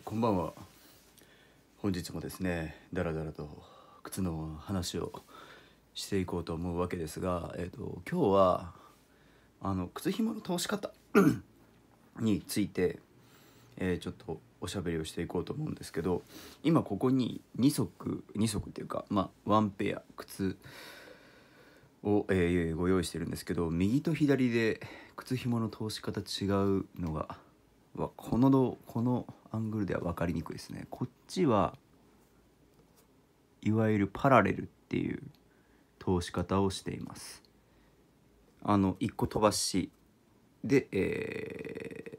ー、こんばんは本日もですねだらだらと靴の話をしていこうと思うわけですが、えーと、今日はあの靴ひもの通し方 について、えー、ちょっとおしゃべりをしていこうと思うんですけど今ここに2足2足っていうかまあ1ペア靴を、えー、ご用意してるんですけど右と左で靴ひもの通し方違うのがはこのこのアングルでは分かりにくいですねこっちはいわゆるパラレルっていう通し方をしていますあの1個飛ばしで、え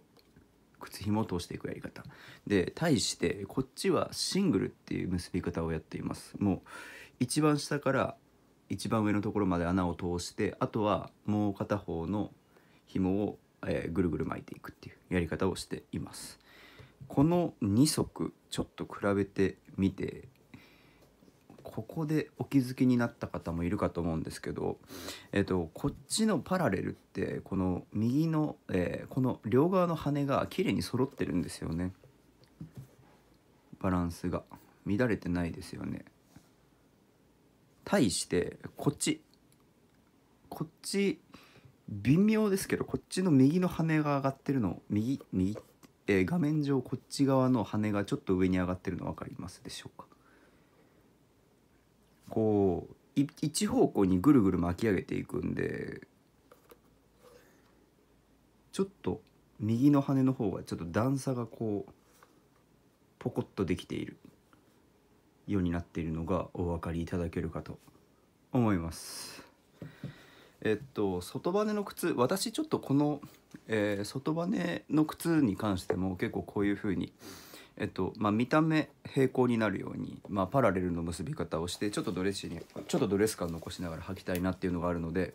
ー、靴紐を通していくやり方で対してこっちはシングルっていう結び方をやっていますもう一番下から一番上のところまで穴を通してあとはもう片方の紐をえー、ぐるぐる巻いていくっていうやり方をしていますこの2足ちょっと比べてみてここでお気づきになった方もいるかと思うんですけど、えーと、こっちのパラレルってこの右の、えー、この両側の羽が綺麗に揃ってるんですよねバランスが乱れてないですよね対してこっちこっち微妙ですけどこっちの右の羽が上がってるの右右、えー、画面上こっち側の羽がちょっと上に上がってるの分かりますでしょうかこう一方向にぐるぐる巻き上げていくんでちょっと右の羽の方はちょっと段差がこうポコッとできているようになっているのがお分かりいただけるかと思います。えっと外バネの靴私ちょっとこの、えー、外バネの靴に関しても結構こういう風にえっとまあ、見た目平行になるように、まあ、パラレルの結び方をしてちょっとドレッシーにちょっとドレス感残しながら履きたいなっていうのがあるので、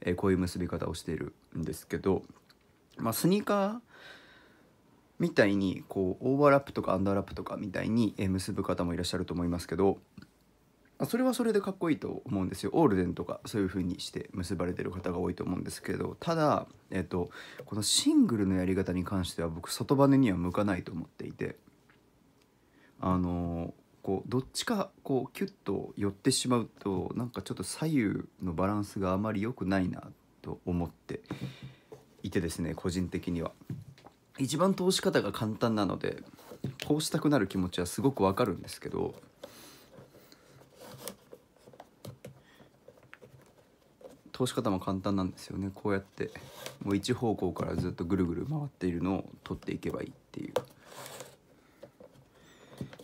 えー、こういう結び方をしているんですけど、まあ、スニーカーみたいにこうオーバーラップとかアンダーラップとかみたいに結ぶ方もいらっしゃると思いますけどそれはそれでかっこいいと思うんですよオールデンとかそういう風にして結ばれてる方が多いと思うんですけどただ、えっと、このシングルのやり方に関しては僕外バネには向かないと思っていてあのこうどっちかこうキュッと寄ってしまうとなんかちょっと左右のバランスがあまり良くないなと思っていてですね個人的には。一番通し方が簡単なのでこうしたくなる気持ちはすごくわかるんですけど通し方も簡単なんですよねこうやってもう一方向からずっとぐるぐる回っているのを取っていけばいいっていう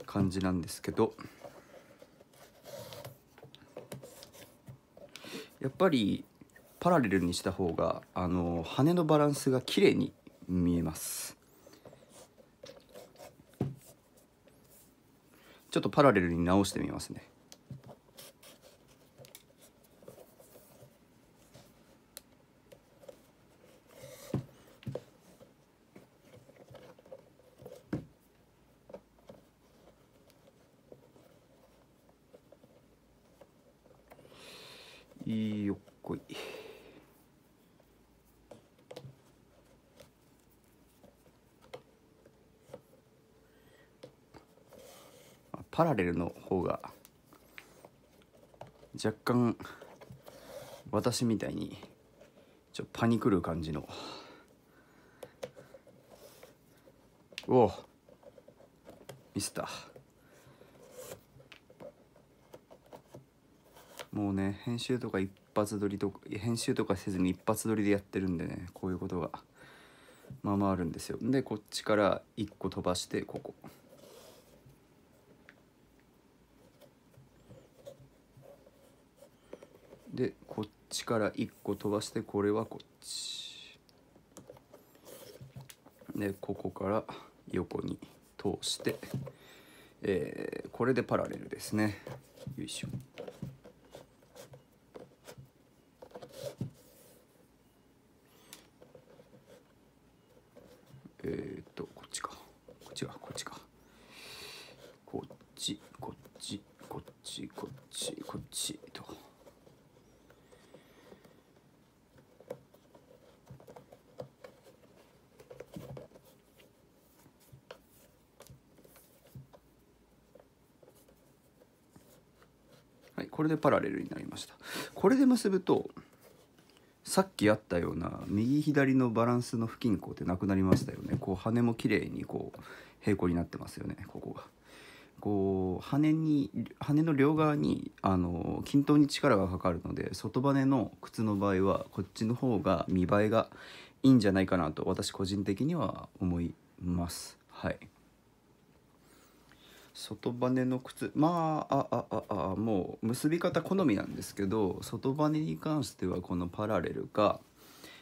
感じなんですけどやっぱりパラレルにした方があの羽のバランスが綺麗に見えますちょっとパラレルに直してみますねよっこい。パラレルの方が若干私みたいにちょっパニクる感じのおおミスった。もうね編集とか一発撮りとか編集とかせずに一発撮りでやってるんでねこういうことがまあまああるんですよでこっちから1個飛ばしてここでこっちから1個飛ばしてこれはこっちでここから横に通して、えー、これでパラレルですねよいしょちこっちとはいこれでパラレルになりましたこれで結ぶとさっきあったような右左のバランスの不均衡ってなくなりましたよねこう羽も綺麗にこう平行になってますよねここが。こ羽に羽の両側にあの均等に力がかかるので外羽の靴の場合はこっちの方が見栄えがいいんじゃないかなと私個人的には思います。はい外羽の靴まあああああもう結び方好みなんですけど外羽に関してはこのパラレルか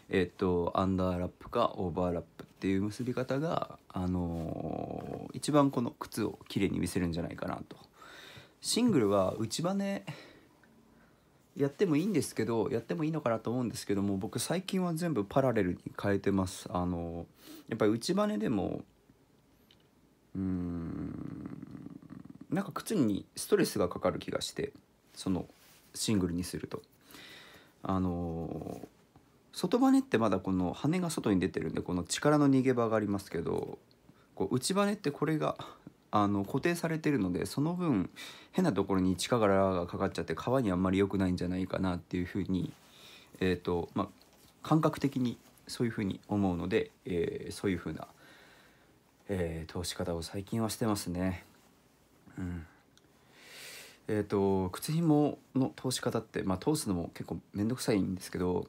えっとアンダーラップかオーバーラップっていう結び方があのー一番この靴を綺麗に見せるんじゃないかなとシングルは内バネやってもいいんですけどやってもいいのかなと思うんですけども僕最近は全部パラレルに変えてますあのやっぱり内バネでもうーんなんか靴にストレスがかかる気がしてそのシングルにするとあの外バネってまだこの羽が外に出てるんでこの力の逃げ場がありますけどこう内バネってこれがあの固定されてるのでその分変なところに力がかかっちゃって皮にあんまり良くないんじゃないかなっていうふうに、えーとまあ、感覚的にそういうふうに思うので、えー、そういうふうな、えー、通し方を最近はしてますね。うんえーと、と靴ひもの通し方って、まあ、通すのも結構面倒くさいんですけど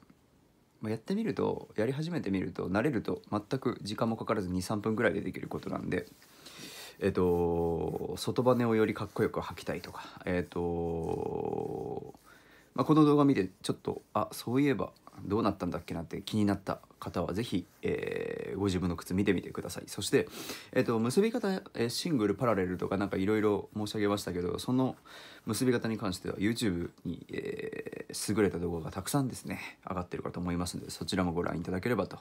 まあ、やってみるとやり始めてみると慣れると全く時間もかからず23分ぐらいでできることなんで。えっと、外バネをよりかっこよく履きたいとか、えっとまあ、この動画見てちょっとあそういえばどうなったんだっけなって気になった方は是非、えー、ご自分の靴見てみてくださいそして、えーと、結び方、えシングルパラレルとかなんかいろいろ申し上げましたけどその結び方に関しては YouTube に、えー、優れた動画がたくさんですね上がってるかと思いますのでそちらもご覧いただければと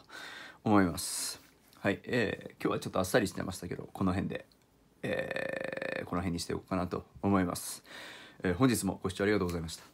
思いますはい、えー、今日はちょっとあっさりしてましたけどこの辺で、えー、この辺にしておこうかなと思います、えー、本日もご視聴ありがとうございました